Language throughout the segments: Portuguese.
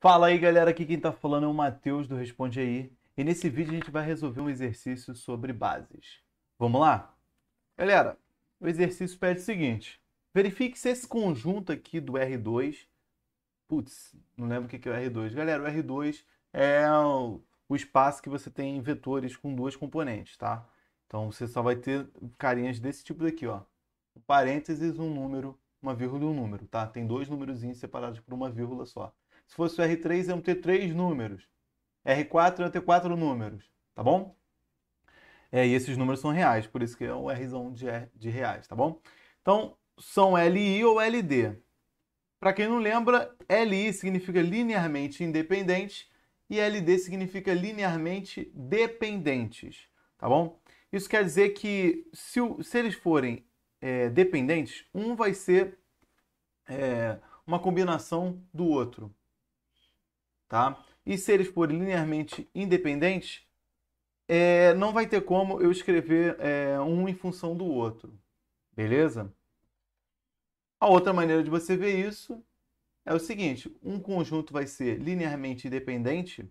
Fala aí galera, aqui quem tá falando é o Matheus do Responde Aí e nesse vídeo a gente vai resolver um exercício sobre bases. Vamos lá? Galera, o exercício pede o seguinte, verifique se esse conjunto aqui do R2, putz, não lembro o que é o R2. Galera, o R2 é o espaço que você tem em vetores com duas componentes, tá? Então você só vai ter carinhas desse tipo daqui, ó. Um parênteses, um número, uma vírgula e um número, tá? Tem dois númerozinhos separados por uma vírgula só. Se fosse o R3, iam ter três números. R4 iam ter quatro números, tá bom? É, e esses números são reais, por isso que é o R de, de reais, tá bom? Então, são LI ou LD. Para quem não lembra, LI significa linearmente independente e LD significa linearmente dependentes, tá bom? Isso quer dizer que se, se eles forem é, dependentes, um vai ser é, uma combinação do outro, tá? E se eles forem linearmente independentes, é, não vai ter como eu escrever é, um em função do outro, beleza? A outra maneira de você ver isso é o seguinte: um conjunto vai ser linearmente independente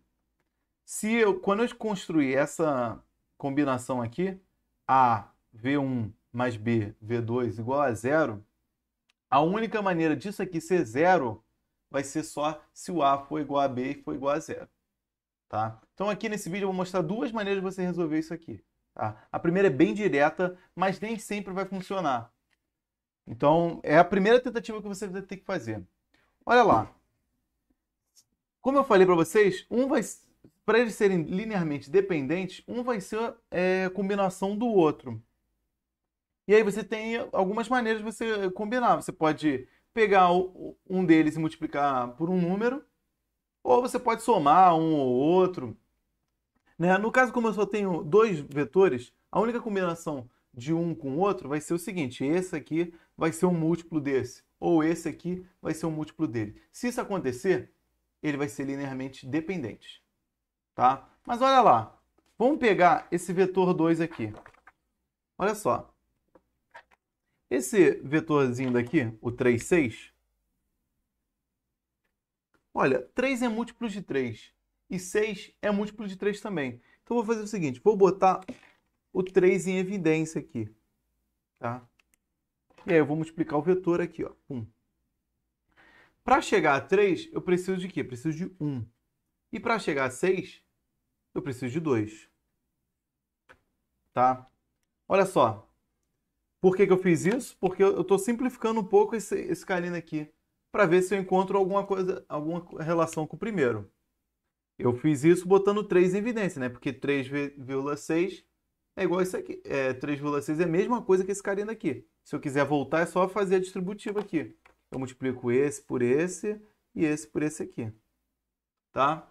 se eu, quando eu construir essa combinação aqui, a v1 mais b v2 igual a zero, a única maneira disso aqui ser zero vai ser só se o A for igual a B e for igual a zero. Tá? Então aqui nesse vídeo eu vou mostrar duas maneiras de você resolver isso aqui. Tá? A primeira é bem direta, mas nem sempre vai funcionar. Então é a primeira tentativa que você vai ter que fazer. Olha lá. Como eu falei para vocês, um vai para eles serem linearmente dependentes, um vai ser é, combinação do outro. E aí você tem algumas maneiras de você combinar. Você pode pegar um deles e multiplicar por um número, ou você pode somar um ou outro. Né? No caso, como eu só tenho dois vetores, a única combinação de um com o outro vai ser o seguinte: esse aqui vai ser um múltiplo desse, ou esse aqui vai ser um múltiplo dele. Se isso acontecer, ele vai ser linearmente dependente. Tá? Mas olha lá, vamos pegar esse vetor 2 aqui. Olha só, esse vetorzinho daqui, o 3, 6, olha, 3 é múltiplo de 3 e 6 é múltiplo de 3 também. Então, vou fazer o seguinte, vou botar o 3 em evidência aqui, tá? E aí, eu vou multiplicar o vetor aqui, ó, 1. Para chegar a 3, eu preciso de quê? Eu preciso de 1. E para chegar a 6, eu preciso de 2. Tá? Olha só, por que, que eu fiz isso? Porque eu estou simplificando um pouco esse, esse aqui, para ver se eu encontro alguma coisa, alguma relação com o primeiro. Eu fiz isso botando 3 em evidência, né? Porque 3,6 é igual a isso aqui. É, 3,6 é a mesma coisa que esse carinha aqui. Se eu quiser voltar, é só fazer a distributiva aqui. Eu multiplico esse por esse e esse por esse aqui. Tá?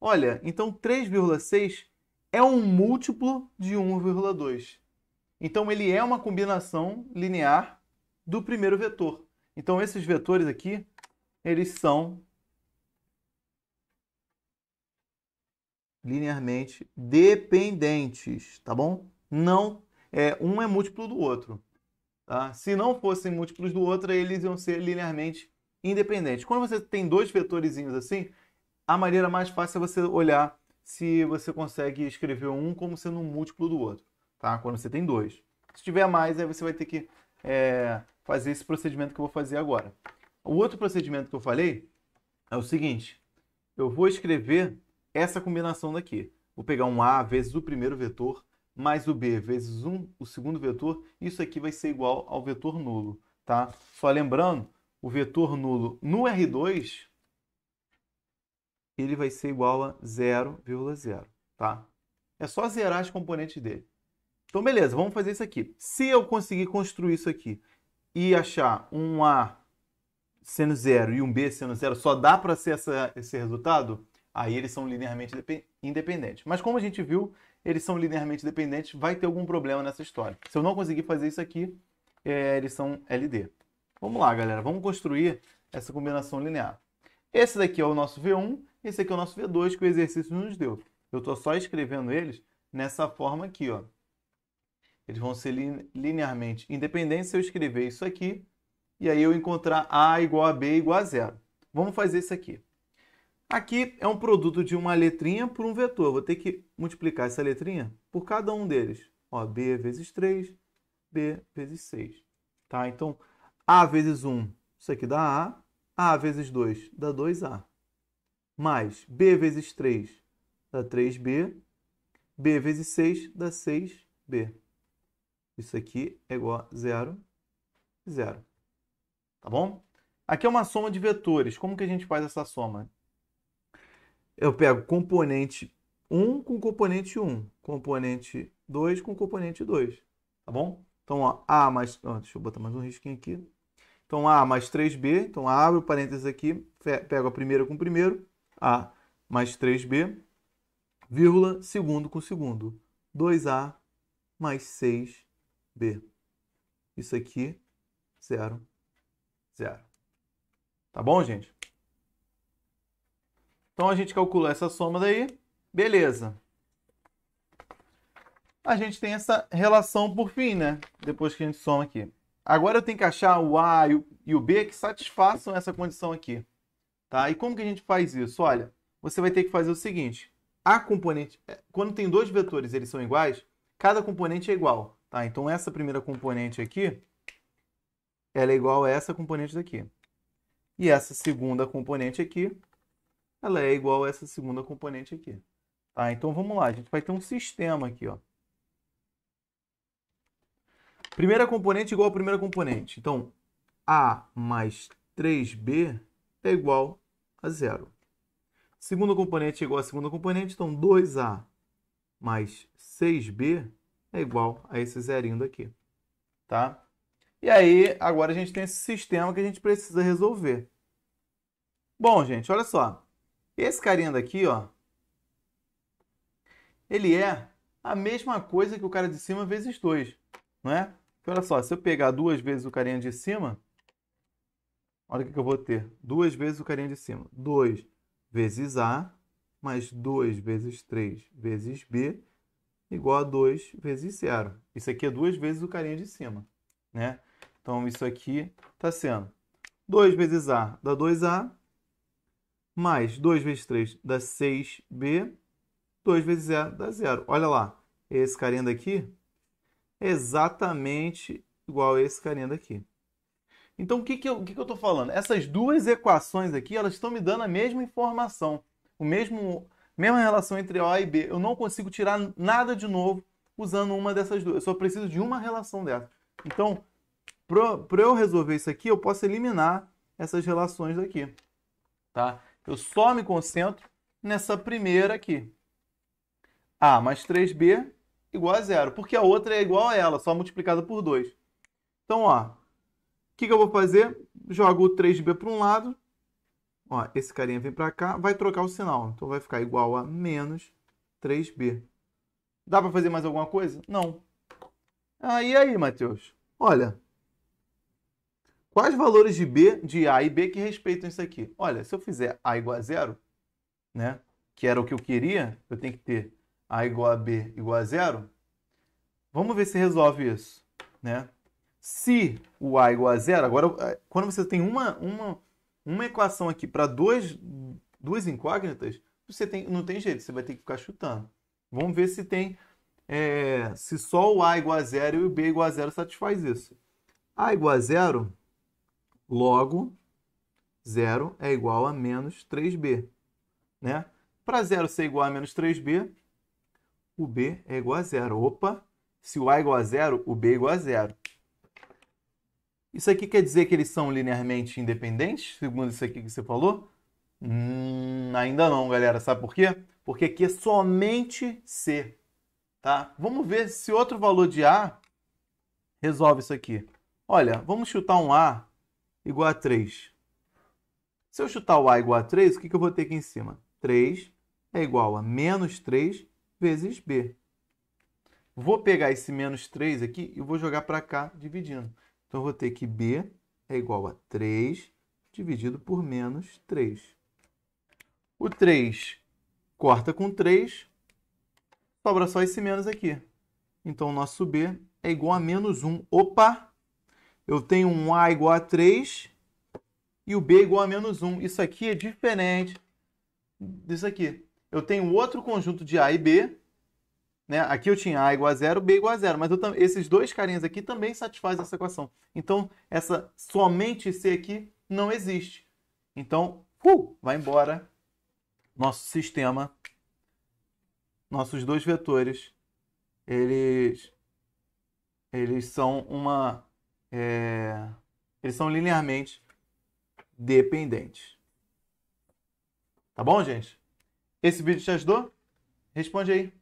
Olha, então 3,6 é um múltiplo de 1,2. Então ele é uma combinação linear do primeiro vetor. Então esses vetores aqui, eles são linearmente dependentes, tá bom? Não é um é múltiplo do outro. Tá? Se não fossem múltiplos do outro, eles iam ser linearmente independentes. Quando você tem dois vetorizinhos assim, a maneira mais fácil é você olhar se você consegue escrever um como sendo um múltiplo do outro tá? Quando você tem dois. Se tiver mais, aí você vai ter que é, fazer esse procedimento que eu vou fazer agora. O outro procedimento que eu falei é o seguinte: eu vou escrever essa combinação daqui. Vou pegar um A vezes o primeiro vetor, mais o B vezes um, o segundo vetor. Isso aqui vai ser igual ao vetor nulo, tá? Só lembrando, o vetor nulo no R2, ele vai ser igual a 0,0, tá? É só zerar as componentes dele. Então, beleza, vamos fazer isso aqui. Se eu conseguir construir isso aqui e achar um A sendo zero e um B sendo zero, só dá para ser essa, esse resultado? Aí eles são linearmente independentes. Mas como a gente viu, eles são linearmente dependentes, vai ter algum problema nessa história. Se eu não conseguir fazer isso aqui, é, eles são LD. Vamos lá, galera. Vamos construir essa combinação linear. Esse daqui é o nosso V1, esse aqui é o nosso V2 que o exercício nos deu. Eu estou só escrevendo eles nessa forma aqui, ó. Eles vão ser linearmente independentes se eu escrever isso aqui e aí eu encontrar A igual a B igual a zero. Vamos fazer isso aqui. Aqui é um produto de uma letrinha por um vetor. vou ter que multiplicar essa letrinha por cada um deles. Ó, B vezes 3, B vezes 6. Tá? Então, A vezes 1, isso aqui dá A. A vezes 2, dá 2A. Mais B vezes 3, dá 3B. B vezes 6, dá 6B. Isso aqui é igual a zero e 0. Tá bom? Aqui é uma soma de vetores. Como que a gente faz essa soma? Eu pego componente 1 com componente 1, componente 2 com componente 2. Tá bom? Então, ó, A mais. Ó, deixa eu botar mais um risquinho aqui. Então, A mais 3B. Então, abro o parênteses aqui, pego a primeira com o primeiro. A mais 3B, vírgula, segundo com segundo. 2A mais 6 B. Isso aqui, zero zero, Tá bom, gente? Então a gente calculou essa soma daí. Beleza. A gente tem essa relação por fim, né? Depois que a gente soma aqui. Agora eu tenho que achar o A e o B que satisfaçam essa condição aqui. Tá? E como que a gente faz isso? Olha, você vai ter que fazer o seguinte. A componente... Eh, quando tem dois vetores eles são iguais, cada componente é igual. Tá, então essa primeira componente aqui, ela é igual a essa componente daqui. E essa segunda componente aqui, ela é igual a essa segunda componente aqui. Tá, então vamos lá, a gente vai ter um sistema aqui, ó. Primeira componente igual a primeira componente. Então, A mais 3B é igual a zero. Segunda componente é igual a segunda componente, então 2A mais 6B é igual a esse zerinho daqui, tá? E aí, agora a gente tem esse sistema que a gente precisa resolver. Bom, gente, olha só. Esse carinha daqui, ó, ele é a mesma coisa que o cara de cima vezes 2, não é? Então, olha só, se eu pegar duas vezes o carinha de cima, olha o que eu vou ter. Duas vezes o carinha de cima. 2 vezes A, mais 2 vezes 3 vezes B, igual a 2 vezes 0. Isso aqui é duas vezes o carinha de cima, né? Então, isso aqui está sendo 2 vezes A dá 2A, mais 2 vezes 3 dá 6B, 2 vezes 0 dá 0. Olha lá, esse carinha daqui é exatamente igual a esse carinha daqui. Então, o que, que eu estou falando? Essas duas equações aqui, elas estão me dando a mesma informação, o mesmo Mesma relação entre a e B. Eu não consigo tirar nada de novo usando uma dessas duas. Eu só preciso de uma relação dessa. Então, para eu resolver isso aqui, eu posso eliminar essas relações daqui. Tá? Eu só me concentro nessa primeira aqui. A mais 3B igual a zero, porque a outra é igual a ela, só multiplicada por 2. Então, ó, o que, que eu vou fazer? Jogo o 3B para um lado, Ó, esse carinha vem para cá, vai trocar o sinal. Então vai ficar igual a menos 3b. Dá para fazer mais alguma coisa? Não. Ah, e aí, Matheus? Olha, quais valores de b, de a e b que respeitam isso aqui? Olha, se eu fizer a igual a zero, né, que era o que eu queria, eu tenho que ter a igual a b igual a zero. Vamos ver se resolve isso, né? Se o a igual a zero, agora eh, quando você tem uma, uma uma equação aqui para duas, duas incógnitas, você tem, não tem jeito, você vai ter que ficar chutando. Vamos ver se tem. É, se só o A igual a zero e o B igual a zero satisfaz isso. A igual a zero, logo, zero é igual a menos 3B. Né? Para zero ser igual a menos 3B, o B é igual a zero. Opa! Se o A igual a zero, o B é igual a zero. Isso aqui quer dizer que eles são linearmente independentes, segundo isso aqui que você falou? Hum, ainda não, galera. Sabe por quê? Porque aqui é somente C. Tá? Vamos ver se outro valor de A resolve isso aqui. Olha, vamos chutar um A igual a 3. Se eu chutar o A igual a 3, o que, que eu vou ter aqui em cima? 3 é igual a menos 3 vezes B. Vou pegar esse menos 3 aqui e vou jogar para cá dividindo. Então, eu vou ter que B é igual a 3 dividido por menos 3. O 3 corta com 3, sobra só esse menos aqui. Então, o nosso B é igual a menos 1. Opa! Eu tenho um A igual a 3 e o B é igual a menos 1. Isso aqui é diferente disso aqui. Eu tenho outro conjunto de A e B, né? Aqui eu tinha A igual a zero, B igual a zero, mas eu, esses dois carinhas aqui também satisfazem essa equação. Então, essa somente C aqui não existe. Então, uh, vai embora nosso sistema, nossos dois vetores, eles, eles são uma... É, eles são linearmente dependentes. Tá bom, gente? Esse vídeo te ajudou? Responde aí.